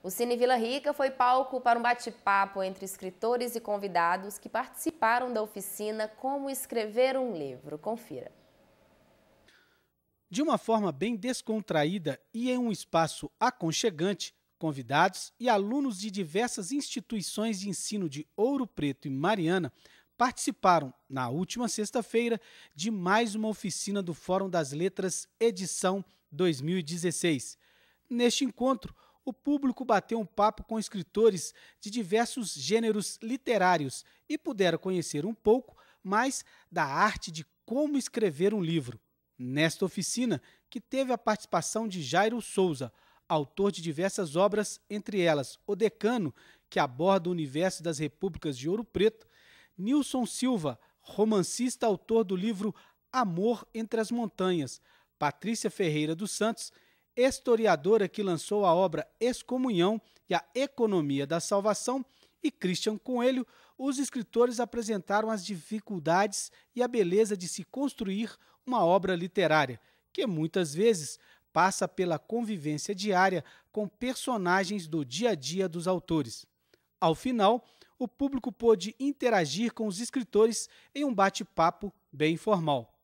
O Cine Vila Rica foi palco para um bate-papo entre escritores e convidados que participaram da oficina Como Escrever um Livro. Confira. De uma forma bem descontraída e em um espaço aconchegante, convidados e alunos de diversas instituições de ensino de Ouro Preto e Mariana participaram, na última sexta-feira, de mais uma oficina do Fórum das Letras Edição 2016. Neste encontro, o público bateu um papo com escritores de diversos gêneros literários e puderam conhecer um pouco mais da arte de como escrever um livro. Nesta oficina, que teve a participação de Jairo Souza, autor de diversas obras, entre elas O Decano, que aborda o universo das repúblicas de Ouro Preto, Nilson Silva, romancista autor do livro Amor entre as Montanhas, Patrícia Ferreira dos Santos, historiadora que lançou a obra Excomunhão e a Economia da Salvação, e Christian Coelho, os escritores apresentaram as dificuldades e a beleza de se construir uma obra literária, que muitas vezes passa pela convivência diária com personagens do dia a dia dos autores. Ao final, o público pôde interagir com os escritores em um bate-papo bem informal.